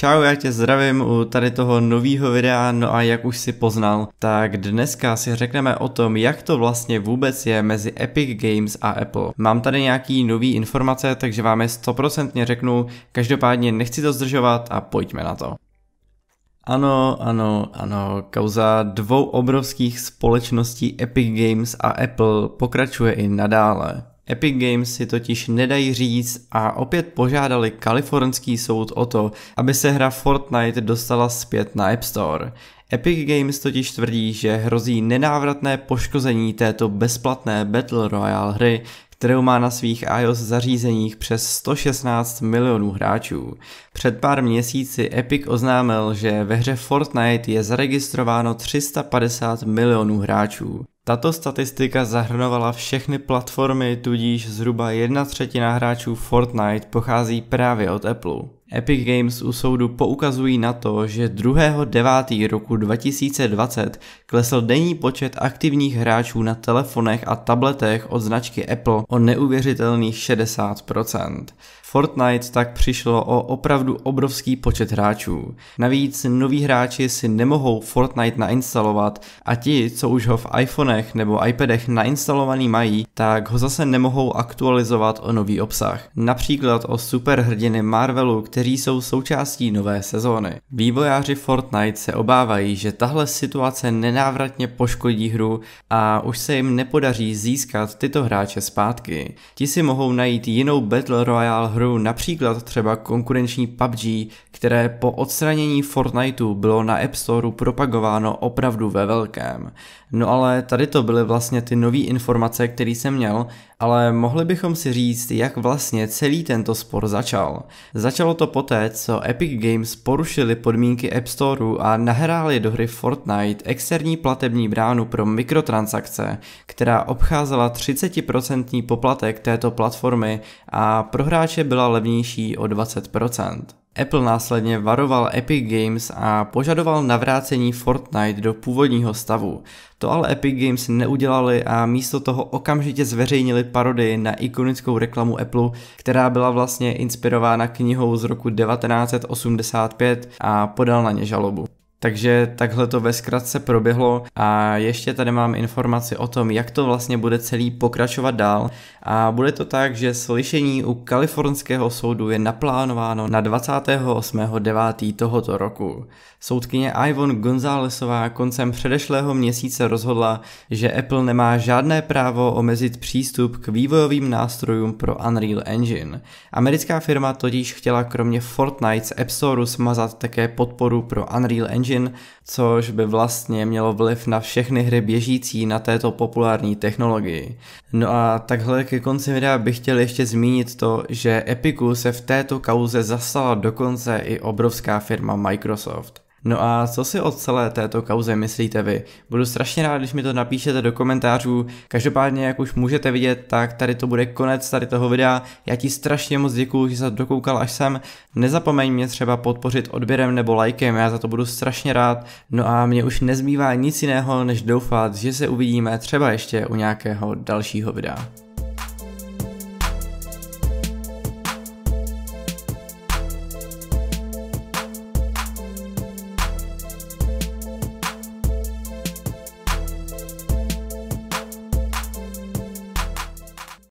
Čau, já tě zdravím u tady toho nového videa, no a jak už si poznal, tak dneska si řekneme o tom, jak to vlastně vůbec je mezi Epic Games a Apple. Mám tady nějaký nový informace, takže vám je stoprocentně řeknu, každopádně nechci to zdržovat a pojďme na to. Ano, ano, ano, kauza dvou obrovských společností Epic Games a Apple pokračuje i nadále. Epic Games si totiž nedají říct a opět požádali kalifornský soud o to, aby se hra Fortnite dostala zpět na App Store. Epic Games totiž tvrdí, že hrozí nenávratné poškození této bezplatné Battle Royale hry, kterou má na svých iOS zařízeních přes 116 milionů hráčů. Před pár měsíci Epic oznámil, že ve hře Fortnite je zaregistrováno 350 milionů hráčů. Tato statistika zahrnovala všechny platformy, tudíž zhruba jedna třetina hráčů Fortnite pochází právě od Apple. Epic Games u soudu poukazují na to, že 2.9. roku 2020 klesl denní počet aktivních hráčů na telefonech a tabletech od značky Apple o neuvěřitelných 60%. Fortnite tak přišlo o opravdu obrovský počet hráčů. Navíc noví hráči si nemohou Fortnite nainstalovat a ti, co už ho v iPhonech nebo iPadech nainstalovaný mají, tak ho zase nemohou aktualizovat o nový obsah. Například o superhrdiny Marvelu, který kteří jsou součástí nové sezóny. Vývojáři Fortnite se obávají, že tahle situace nenávratně poškodí hru a už se jim nepodaří získat tyto hráče zpátky. Ti si mohou najít jinou Battle Royale hru, například třeba konkurenční PUBG, které po odstranění Fortniteu bylo na App Store propagováno opravdu ve velkém. No ale tady to byly vlastně ty nové informace, které jsem měl, ale mohli bychom si říct, jak vlastně celý tento spor začal. Začalo to poté, co Epic Games porušili podmínky App Storeu a nahráli do hry Fortnite externí platební bránu pro mikrotransakce, která obcházela 30% poplatek této platformy a pro hráče byla levnější o 20%. Apple následně varoval Epic Games a požadoval navrácení Fortnite do původního stavu. To ale Epic Games neudělali a místo toho okamžitě zveřejnili parodii na ikonickou reklamu Apple, která byla vlastně inspirována knihou z roku 1985 a podal na ně žalobu. Takže takhle to ve zkratce proběhlo a ještě tady mám informaci o tom, jak to vlastně bude celý pokračovat dál a bude to tak, že slyšení u kalifornského soudu je naplánováno na 28.9. tohoto roku. Soudkyně Ivon Gonzálezová koncem předešlého měsíce rozhodla, že Apple nemá žádné právo omezit přístup k vývojovým nástrojům pro Unreal Engine. Americká firma totiž chtěla kromě Fortnite z App Store smazat také podporu pro Unreal Engine engine, což by vlastně mělo vliv na všechny hry běžící na této populární technologii. No a takhle ke konci videa bych chtěl ještě zmínit to, že Epiku se v této kauze zasala dokonce i obrovská firma Microsoft. No a co si o celé této kauze myslíte vy? Budu strašně rád, když mi to napíšete do komentářů. Každopádně, jak už můžete vidět, tak tady to bude konec tady toho videa. Já ti strašně moc děkuju, že se dokoukal až sem. Nezapomeň mě třeba podpořit odběrem nebo lajkem, já za to budu strašně rád. No a mě už nezbývá nic jiného, než doufat, že se uvidíme třeba ještě u nějakého dalšího videa.